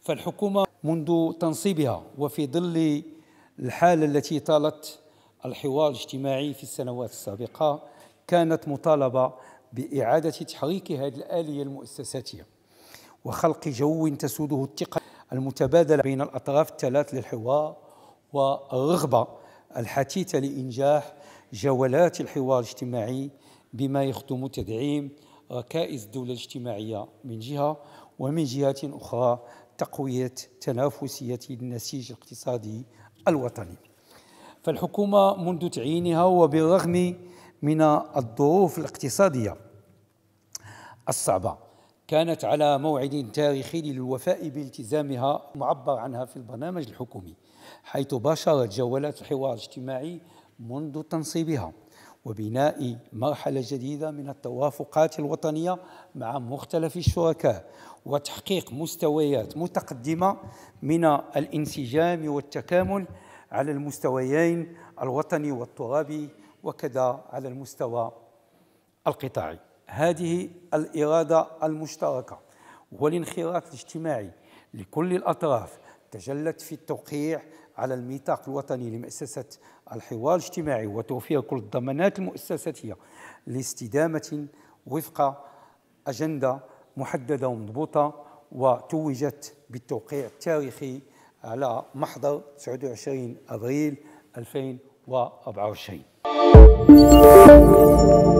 فالحكومة منذ تنصيبها وفي ظل الحالة التي طالت الحوار الاجتماعي في السنوات السابقة كانت مطالبة بإعادة تحريك هذه الآلية المؤسساتية وخلق جو تسوده الثقة المتبادلة بين الأطراف الثلاث للحوار والرغبة الحثيثة لإنجاح جولات الحوار الاجتماعي بما يخدم تدعيم ركائز الدولة الاجتماعية من جهة ومن جهة أخرى تقوية تنافسية النسيج الاقتصادي الوطني فالحكومة منذ تعيينها وبالرغم من الظروف الاقتصادية الصعبة كانت على موعد تاريخي للوفاء بالتزامها معبر عنها في البرنامج الحكومي حيث باشرت جولات الحوار الاجتماعي منذ تنصيبها وبناء مرحله جديده من التوافقات الوطنيه مع مختلف الشركاء وتحقيق مستويات متقدمه من الانسجام والتكامل على المستويين الوطني والترابي وكذا على المستوى القطاعي هذه الاراده المشتركه والانخراط الاجتماعي لكل الاطراف تجلت في التوقيع على الميثاق الوطني لمؤسسة الحوار الاجتماعي وتوفير كل الضمانات المؤسساتية لاستدامة وفق أجندة محددة ومضبوطة وتوجت بالتوقيع التاريخي على محضر 29 أبريل 2024